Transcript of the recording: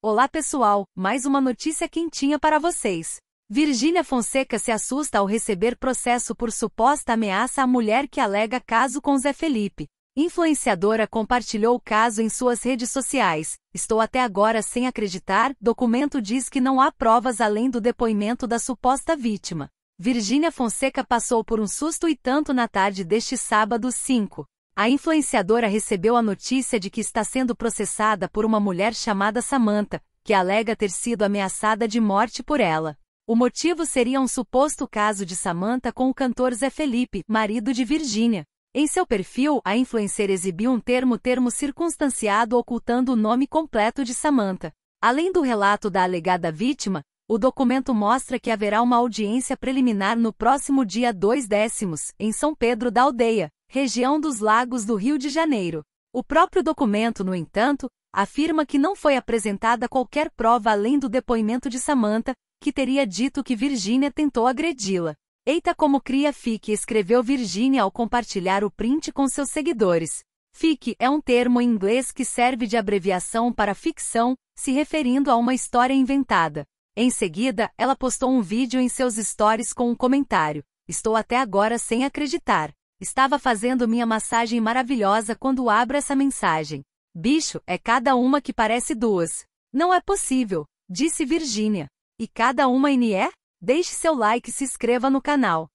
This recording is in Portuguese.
Olá pessoal, mais uma notícia quentinha para vocês. Virgínia Fonseca se assusta ao receber processo por suposta ameaça à mulher que alega caso com Zé Felipe. Influenciadora compartilhou o caso em suas redes sociais. Estou até agora sem acreditar, documento diz que não há provas além do depoimento da suposta vítima. Virgínia Fonseca passou por um susto e tanto na tarde deste sábado 5. A influenciadora recebeu a notícia de que está sendo processada por uma mulher chamada Samantha, que alega ter sido ameaçada de morte por ela. O motivo seria um suposto caso de Samantha com o cantor Zé Felipe, marido de Virgínia. Em seu perfil, a influencer exibiu um termo-termo circunstanciado ocultando o nome completo de Samantha. Além do relato da alegada vítima, o documento mostra que haverá uma audiência preliminar no próximo dia 2 décimos, em São Pedro da Aldeia, região dos Lagos do Rio de Janeiro. O próprio documento, no entanto, afirma que não foi apresentada qualquer prova além do depoimento de Samantha, que teria dito que Virginia tentou agredi-la. Eita como cria Fique escreveu Virginia ao compartilhar o print com seus seguidores. Fique é um termo em inglês que serve de abreviação para ficção, se referindo a uma história inventada. Em seguida, ela postou um vídeo em seus stories com um comentário: Estou até agora sem acreditar. Estava fazendo minha massagem maravilhosa quando abro essa mensagem. Bicho, é cada uma que parece duas. Não é possível, disse Virginia. E cada uma é? Deixe seu like e se inscreva no canal.